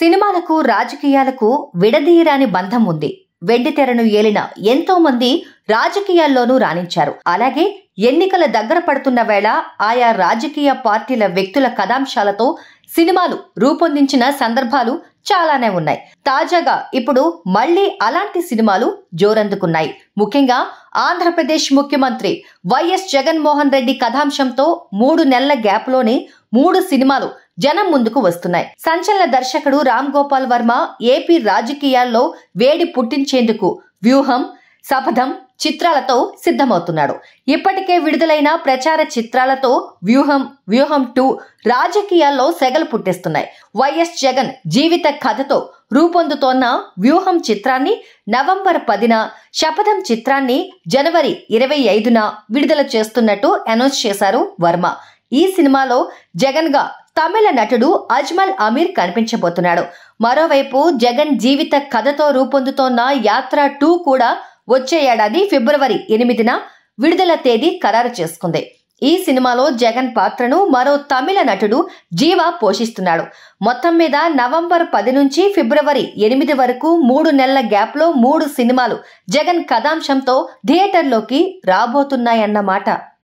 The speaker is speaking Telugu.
సినిమాలకు రాజకీయాలకు విడదీయరాని బంధం ఉంది వెండితెరను ఏలిన ఎంతో మంది రాజకీయాల్లోనూ రాణించారు అలాగే ఎన్నికల దగ్గర పడుతున్న వేళ ఆయా రాజకీయ పార్టీల వ్యక్తుల కథాంశాలతో సినిమాలు రూపొందించిన సందర్భాలు చాలానే ఉన్నాయి తాజాగా ఇప్పుడు మళ్లీ అలాంటి సినిమాలు జోరందుకున్నాయి ముఖ్యంగా ఆంధ్రప్రదేశ్ ముఖ్యమంత్రి వైఎస్ జగన్మోహన్ రెడ్డి కథాంశంతో మూడు నెలల గ్యాప్లోనే మూడు సినిమాలు జనం ముందుకు వస్తున్నాయి సంచలన దర్శకుడు రామ్ గోపాల్ వర్మ ఏపీ రాజకీయాల్లో వేడి పుట్టించేందుకు వ్యూహం శపథం చిత్రాలతో సిద్ధమవుతున్నాడు ఇప్పటికే విడుదలైన ప్రచార చిత్రాలతో వ్యూహం వ్యూహం టూ రాజకీయాల్లో సెగలు పుట్టేస్తున్నాయి వైఎస్ జగన్ జీవిత కథతో రూపొందుతోన్న వ్యూహం చిత్రాన్ని నవంబర్ పదిన శపథం చిత్రాన్ని జనవరి ఇరవై ఐదున విడుదల చేస్తున్నట్టు అనౌన్స్ చేశారు వర్మ ఈ సినిమాలో జగన్గా తమిళ నటుడు అజ్మల్ అమీర్ కనిపించబోతున్నాడు మరోవైపు జగన్ జీవిత కథతో రూపొందుతోన్న యాత్ర టూ కూడా వచ్చే ఏడాది ఫిబ్రవరి ఎనిమిదిన విడుదల తేదీ ఖరారు చేసుకుంది ఈ సినిమాలో జగన్ పాత్రను మరో తమిళ నటుడు జీవ పోషిస్తున్నాడు మొత్తం మీద నవంబర్ పది నుంచి ఫిబ్రవరి ఎనిమిది వరకు మూడు నెలల గ్యాప్లో మూడు సినిమాలు జగన్ కథాంశంతో థియేటర్లోకి రాబోతున్నాయన్నమాట